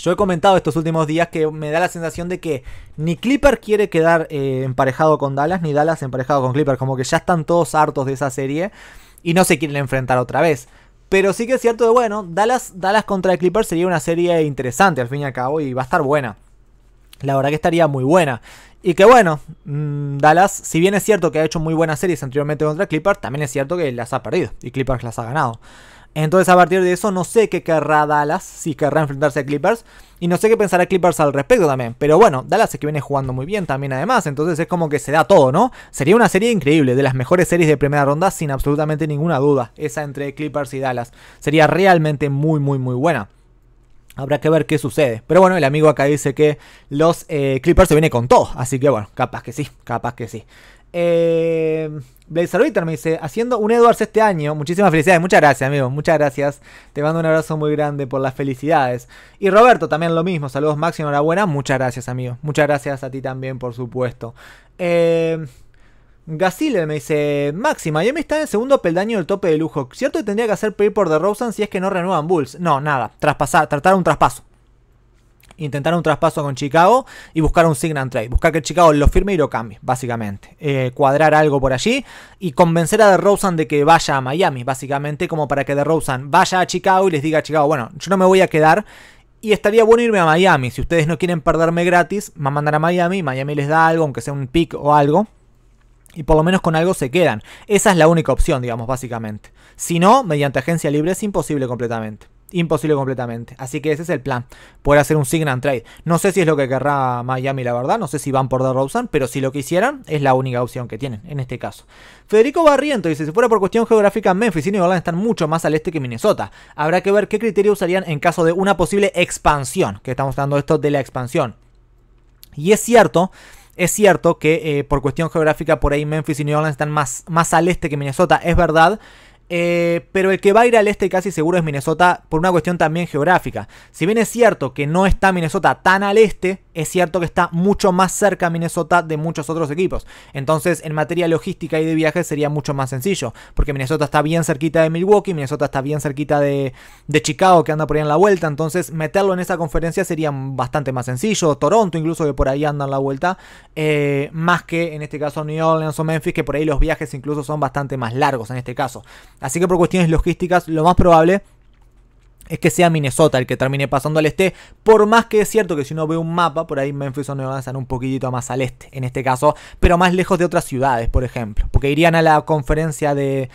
Yo he comentado estos últimos días que me da la sensación de que ni Clipper quiere quedar eh, emparejado con Dallas, ni Dallas emparejado con Clipper. Como que ya están todos hartos de esa serie y no se quieren enfrentar otra vez. Pero sí que es cierto de, bueno, Dallas, Dallas contra Clipper sería una serie interesante al fin y al cabo y va a estar buena. La verdad que estaría muy buena. Y que bueno, mm, Dallas, si bien es cierto que ha hecho muy buenas series anteriormente contra Clipper, también es cierto que las ha perdido y Clipper las ha ganado. Entonces a partir de eso no sé qué querrá Dallas, si querrá enfrentarse a Clippers. Y no sé qué pensará Clippers al respecto también. Pero bueno, Dallas es que viene jugando muy bien también además. Entonces es como que se da todo, ¿no? Sería una serie increíble, de las mejores series de primera ronda sin absolutamente ninguna duda. Esa entre Clippers y Dallas. Sería realmente muy, muy, muy buena. Habrá que ver qué sucede. Pero bueno, el amigo acá dice que los eh, Clippers se viene con todo. Así que bueno, capaz que sí, capaz que sí. Eh, Blaze me dice, haciendo un Edwards este año, muchísimas felicidades, muchas gracias amigo, muchas gracias, te mando un abrazo muy grande por las felicidades. Y Roberto también lo mismo, saludos Máximo enhorabuena, muchas gracias amigo, muchas gracias a ti también por supuesto. Eh, me dice, Máxima yo me está en el segundo peldaño del tope de lujo, ¿cierto tendría que hacer pay por The Rosen si es que no renuevan Bulls? No, nada, traspasar, tratar un traspaso intentar un traspaso con Chicago y buscar un sign and trade, buscar que Chicago lo firme y lo cambie, básicamente. Eh, cuadrar algo por allí y convencer a DeRozan de que vaya a Miami, básicamente, como para que DeRozan vaya a Chicago y les diga a Chicago, bueno, yo no me voy a quedar y estaría bueno irme a Miami. Si ustedes no quieren perderme gratis, me mandan a Miami. Miami les da algo, aunque sea un pick o algo. Y por lo menos con algo se quedan. Esa es la única opción, digamos, básicamente. Si no, mediante agencia libre es imposible completamente imposible completamente. Así que ese es el plan, poder hacer un sign and trade. No sé si es lo que querrá Miami, la verdad, no sé si van por DeRozan, pero si lo quisieran, es la única opción que tienen en este caso. Federico Barriento dice, si fuera por cuestión geográfica, Memphis y New Orleans están mucho más al este que Minnesota. Habrá que ver qué criterio usarían en caso de una posible expansión, que estamos hablando esto de la expansión. Y es cierto es cierto que eh, por cuestión geográfica por ahí Memphis y New Orleans están más, más al este que Minnesota, es verdad, eh, pero el que va a ir al este casi seguro es Minnesota por una cuestión también geográfica. Si bien es cierto que no está Minnesota tan al este, es cierto que está mucho más cerca Minnesota de muchos otros equipos. Entonces, en materia logística y de viajes sería mucho más sencillo, porque Minnesota está bien cerquita de Milwaukee, Minnesota está bien cerquita de, de Chicago, que anda por ahí en la vuelta. Entonces, meterlo en esa conferencia sería bastante más sencillo. Toronto, incluso, que por ahí anda en la vuelta, eh, más que en este caso New Orleans o Memphis, que por ahí los viajes incluso son bastante más largos en este caso. Así que, por cuestiones logísticas, lo más probable es que sea Minnesota el que termine pasando al este, por más que es cierto que si uno ve un mapa, por ahí Memphis o Nueva un poquitito más al este, en este caso, pero más lejos de otras ciudades, por ejemplo, porque irían a la conferencia de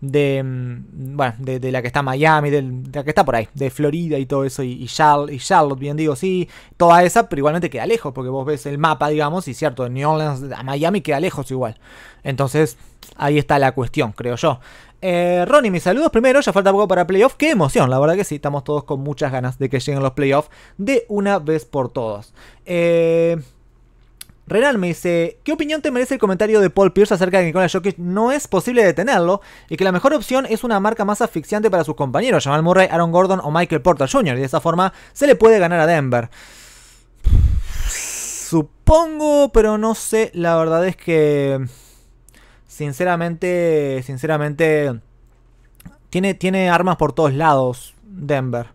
de, mm, bueno, de, la que está Miami, de, la que está por ahí, de Florida y todo eso, y, y, Charlotte, bien digo, sí, toda esa, pero igualmente queda lejos, porque vos ves el mapa, digamos, y cierto, de New Orleans a Miami queda lejos igual. Entonces, ahí está la cuestión, creo yo. Eh, Ronnie, mis saludos primero, ya falta poco para playoff, qué emoción, la verdad que sí, estamos todos con muchas ganas de que lleguen los playoffs de una vez por todas Eh... Renal me dice, ¿qué opinión te merece el comentario de Paul Pierce acerca de que Nikola Jokic no es posible detenerlo y que la mejor opción es una marca más asfixiante para sus compañeros, Jamal Murray, Aaron Gordon o Michael Porter Jr. y de esa forma se le puede ganar a Denver? Supongo, pero no sé, la verdad es que sinceramente, sinceramente tiene, tiene armas por todos lados Denver.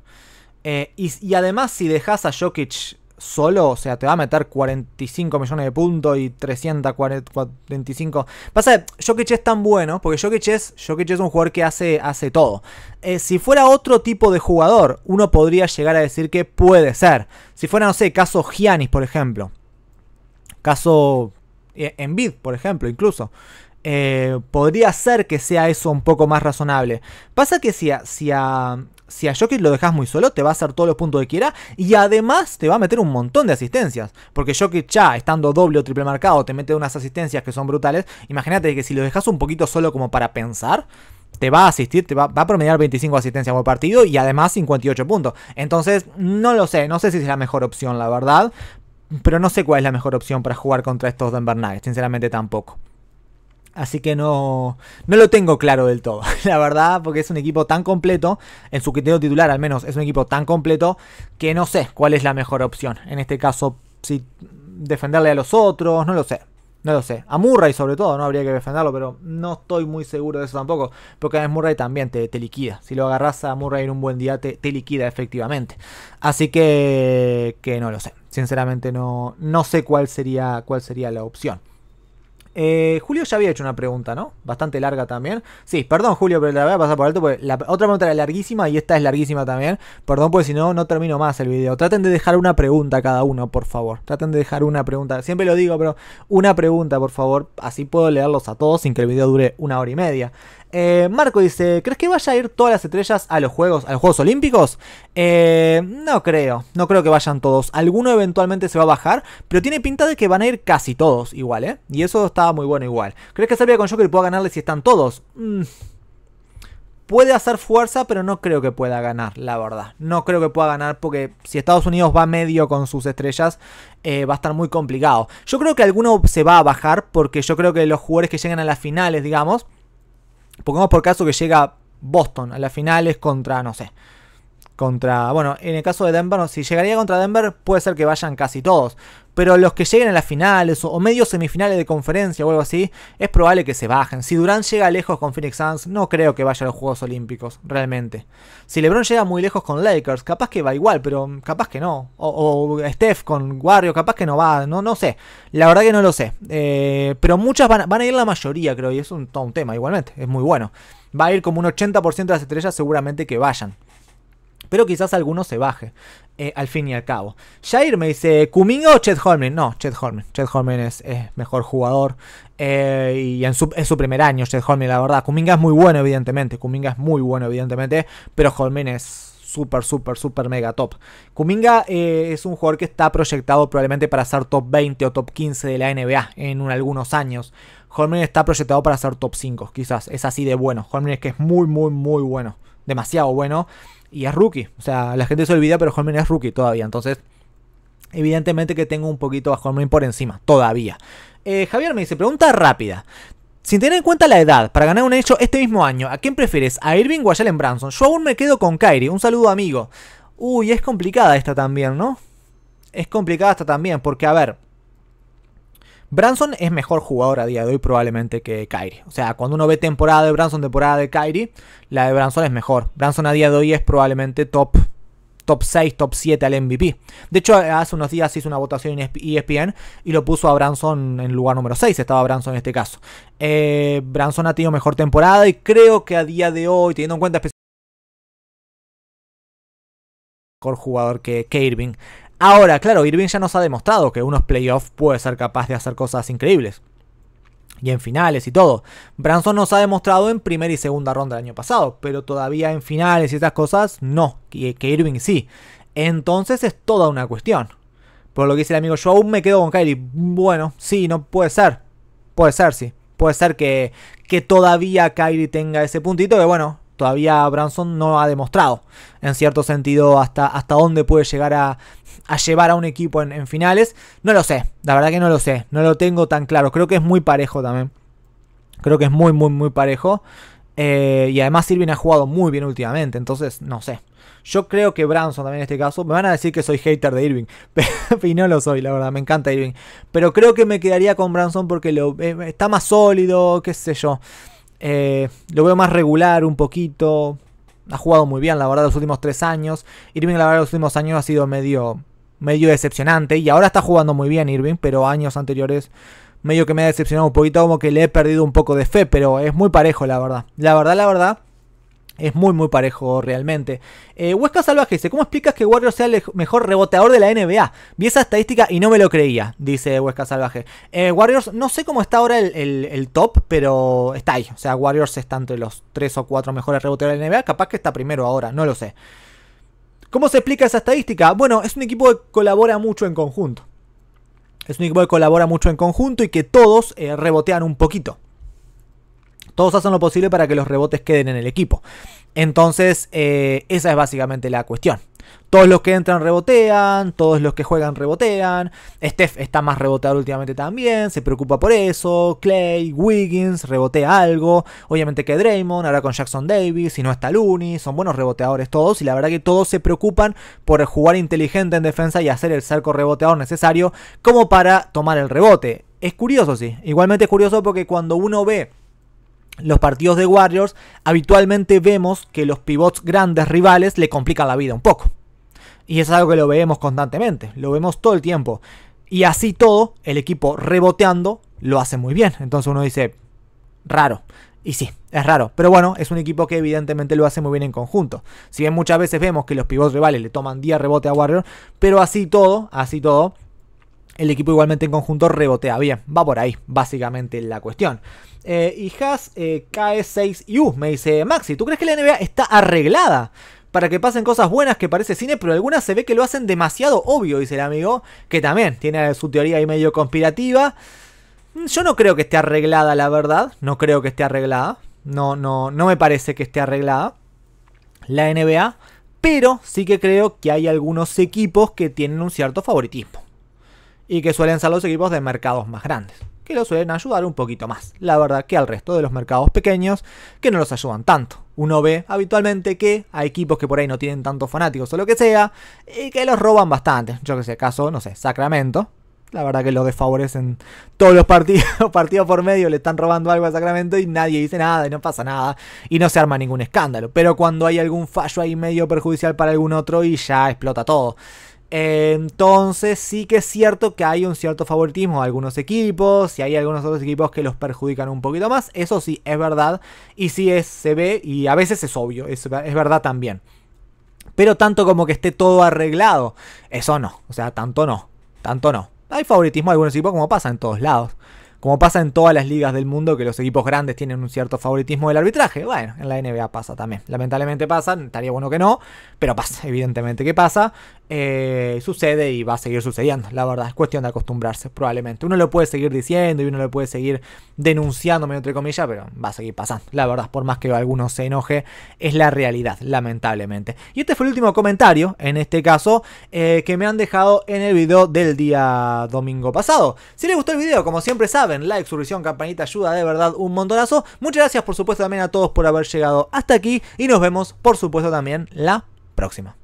Eh, y, y además si dejas a Jokic solo, o sea, te va a meter 45 millones de puntos y 345. Pasa, Jokic es tan bueno, porque Jokic es, es un jugador que hace, hace todo. Eh, si fuera otro tipo de jugador, uno podría llegar a decir que puede ser. Si fuera, no sé, caso Giannis, por ejemplo. Caso Envid, eh, por ejemplo, incluso. Eh, podría ser que sea eso un poco más razonable. Pasa que si si a, si a Jokic lo dejas muy solo, te va a hacer todos los puntos que quiera y además te va a meter un montón de asistencias. Porque Jokic ya estando doble o triple marcado te mete unas asistencias que son brutales. Imagínate que si lo dejas un poquito solo como para pensar, te va a asistir, te va, a promediar 25 asistencias por partido y además 58 puntos. Entonces, no lo sé, no sé si es la mejor opción, la verdad. Pero no sé cuál es la mejor opción para jugar contra estos Denver Nuggets, sinceramente tampoco. Así que no, no lo tengo claro del todo, <laughs> la verdad, porque es un equipo tan completo, en su criterio titular al menos, es un equipo tan completo que no sé cuál es la mejor opción. En este caso, si defenderle a los otros, no lo sé. No lo sé. A Murray sobre todo, no habría que defenderlo, pero no estoy muy seguro de eso tampoco. Porque a Murray también te, liquida. Si lo agarras a Murray en un buen día, te, liquida efectivamente. Así que, que no lo sé. Sinceramente no, no sé cuál sería, cuál sería la opción. Eh, Julio ya había hecho una pregunta, ¿no? Bastante larga también. Sí, perdón, Julio, pero la voy a pasar por alto. Porque la otra pregunta era larguísima y esta es larguísima también. Perdón, pues si no, no termino más el video. Traten de dejar una pregunta cada uno, por favor. Traten de dejar una pregunta. Siempre lo digo, pero una pregunta, por favor. Así puedo leerlos a todos sin que el video dure una hora y media. Eh, Marco dice, ¿crees que vaya a ir todas las estrellas a los Juegos, a los Juegos Olímpicos? Eh, no creo, no creo que vayan todos. Alguno eventualmente se va a bajar, pero tiene pinta de que van a ir casi todos igual, ¿eh? Y eso estaba muy bueno igual. ¿Crees que Serbia con Joker pueda ganarle si están todos? Mm. Puede hacer fuerza, pero no creo que pueda ganar, la verdad. No creo que pueda ganar porque si Estados Unidos va medio con sus estrellas, eh, va a estar muy complicado. Yo creo que alguno se va a bajar porque yo creo que los jugadores que llegan a las finales, digamos, Pongamos por caso que llega Boston a las finales contra, no sé, contra, bueno, en el caso de Denver, si llegaría contra Denver, puede ser que vayan casi todos pero los que lleguen a las finales o, medio semifinales de conferencia o algo así, es probable que se bajen. Si Durán llega lejos con Phoenix Suns, no creo que vaya a los Juegos Olímpicos, realmente. Si LeBron llega muy lejos con Lakers, capaz que va igual, pero capaz que no. O, Steph con Wario, capaz que no va, no, no sé. La verdad que no lo sé. Eh, pero muchas van, a ir la mayoría, creo, y es un, todo un tema igualmente, es muy bueno. Va a ir como un 80% de las estrellas seguramente que vayan pero quizás alguno se baje. Eh, al fin y al cabo. Jair me dice, ¿Kuminga o Chet Holmen? No, Chet Holmen. Chet Holmen es, mejor jugador. Eh, y en su, su, primer año, Chet Holmen, la verdad. Kuminga es muy bueno, evidentemente. Kuminga es muy bueno, evidentemente. Pero Holmen es súper, súper, súper mega top. Kuminga eh, es un jugador que está proyectado probablemente para ser top 20 o top 15 de la NBA en algunos años. Holmen está proyectado para ser top 5, quizás. Es así de bueno. Holmen es que es muy, muy, muy bueno. Demasiado bueno y es rookie. O sea, la gente se olvida, pero Holmgren es rookie todavía. Entonces, evidentemente que tengo un poquito a Holmgren por encima, todavía. Eh, Javier me dice, pregunta rápida. Sin tener en cuenta la edad, para ganar un hecho este mismo año, ¿a quién prefieres? ¿A Irving o a Jalen Branson? Yo aún me quedo con Kyrie. Un saludo, amigo. Uy, es complicada esta también, ¿no? Es complicada esta también, porque a ver... Branson es mejor jugador a día de hoy probablemente que Kyrie. O sea, cuando uno ve temporada de Branson, temporada de Kyrie, la de Branson es mejor. Branson a día de hoy es probablemente top top 6, top 7 al MVP. De hecho, hace unos días hizo una votación en ESPN e y lo puso a Branson en lugar número 6. Estaba Branson en este caso. Eh, Branson ha tenido mejor temporada y creo que a día de hoy, teniendo en cuenta mejor jugador que, que Ahora, claro, Irving ya nos ha demostrado que unos playoffs puede ser capaz de hacer cosas increíbles. Y en finales y todo. Branson nos ha demostrado en primera y segunda ronda del año pasado, pero todavía en finales y esas cosas no, que, Irving sí. Entonces es toda una cuestión. Por lo que dice el amigo, yo aún me quedo con Kylie. Bueno, sí, no puede ser. Puede ser, sí. Puede ser que, todavía Kyrie tenga ese puntito que, bueno, todavía Branson no ha demostrado. En cierto sentido, hasta, hasta dónde puede llegar a, a llevar a un equipo en, finales. No lo sé, la verdad que no lo sé, no lo tengo tan claro. Creo que es muy parejo también. Creo que es muy, muy, muy parejo. Eh, y además Irving ha jugado muy bien últimamente, entonces no sé. Yo creo que Branson también en este caso. Me van a decir que soy hater de Irving. <laughs> y no lo soy, la verdad. Me encanta Irving. Pero creo que me quedaría con Branson porque lo, eh, está más sólido, qué sé yo. Eh, lo veo más regular un poquito. Ha jugado muy bien, la verdad, los últimos tres años. Irving, la verdad, los últimos años ha sido medio medio decepcionante. Y ahora está jugando muy bien Irving, pero años anteriores medio que me ha decepcionado un poquito, como que le he perdido un poco de fe, pero es muy parejo, la verdad. La verdad, la verdad. Es muy, muy parejo realmente. Eh, Huesca Salvaje dice: ¿Cómo explicas que Warriors sea el mejor reboteador de la NBA? Vi esa estadística y no me lo creía, dice Huesca Salvaje. Eh, Warriors, no sé cómo está ahora el, el, top, pero está ahí. O sea, Warriors está entre los 3 o 4 mejores reboteadores de la NBA. Capaz que está primero ahora, no lo sé. ¿Cómo se explica esa estadística? Bueno, es un equipo que colabora mucho en conjunto. Es un equipo que colabora mucho en conjunto y que todos eh, rebotean un poquito. Todos hacen lo posible para que los rebotes queden en el equipo. Entonces, eh, esa es básicamente la cuestión. Todos los que entran rebotean, todos los que juegan rebotean. Steph está más reboteado últimamente también, se preocupa por eso. Clay, Wiggins, rebotea algo. Obviamente que Draymond, ahora con Jackson Davis, si no está Looney, son buenos reboteadores todos. Y la verdad que todos se preocupan por jugar inteligente en defensa y hacer el cerco reboteador necesario como para tomar el rebote. Es curioso, sí. Igualmente es curioso porque cuando uno ve los partidos de Warriors, habitualmente vemos que los pivots grandes rivales le complican la vida un poco. Y es algo que lo vemos constantemente, lo vemos todo el tiempo. Y así todo, el equipo reboteando lo hace muy bien. Entonces uno dice, raro. Y sí, es raro. Pero bueno, es un equipo que evidentemente lo hace muy bien en conjunto. Si bien muchas veces vemos que los pivots rivales le toman 10 rebote a Warrior, pero así todo, así todo, el equipo igualmente en conjunto rebotea bien. Va por ahí, básicamente la cuestión. Eh, y 6 eh, u me dice, Maxi, ¿tú crees que la NBA está arreglada? para que pasen cosas buenas que parece cine, pero algunas se ve que lo hacen demasiado obvio, dice el amigo, que también tiene su teoría ahí medio conspirativa. Mm, yo no creo que esté arreglada, la verdad. No creo que esté arreglada. No, no, no me parece que esté arreglada la NBA. Pero sí que creo que hay algunos equipos que tienen un cierto favoritismo. Y que suelen ser los equipos de mercados más grandes que lo suelen ayudar un poquito más, la verdad que al resto de los mercados pequeños que no los ayudan tanto. Uno ve habitualmente que hay equipos que por ahí no tienen tantos fanáticos o lo que sea, y que los roban bastante. Yo que sé, caso, no sé, Sacramento. La verdad que lo desfavorecen todos los partidos, <laughs> partidos por medio, le están robando algo a Sacramento y nadie dice nada y no pasa nada y no se arma ningún escándalo. Pero cuando hay algún fallo ahí medio perjudicial para algún otro y ya explota todo. Entonces sí que es cierto que hay un cierto favoritismo a algunos equipos y hay algunos otros equipos que los perjudican un poquito más. Eso sí, es verdad. Y sí se ve y a veces es obvio, es, es verdad también. Pero tanto como que esté todo arreglado, eso no. O sea, tanto no, tanto no. Hay favoritismo a algunos equipos como pasa en todos lados. Como pasa en todas las ligas del mundo que los equipos grandes tienen un cierto favoritismo del arbitraje. Bueno, en la NBA pasa también. Lamentablemente pasa, estaría bueno que no, pero pasa, evidentemente que pasa. Eh, sucede y va a seguir sucediendo. La verdad, es cuestión de acostumbrarse, probablemente. Uno lo puede seguir diciendo y uno lo puede seguir denunciándome, entre comillas, pero va a seguir pasando. La verdad, por más que alguno se enoje, es la realidad, lamentablemente. Y este fue el último comentario, en este caso, eh, que me han dejado en el video del día domingo pasado. Si les gustó el video, como siempre saben, like, suscripción, campanita, ayuda de verdad un montonazo. Muchas gracias, por supuesto, también a todos por haber llegado hasta aquí y nos vemos, por supuesto, también la próxima.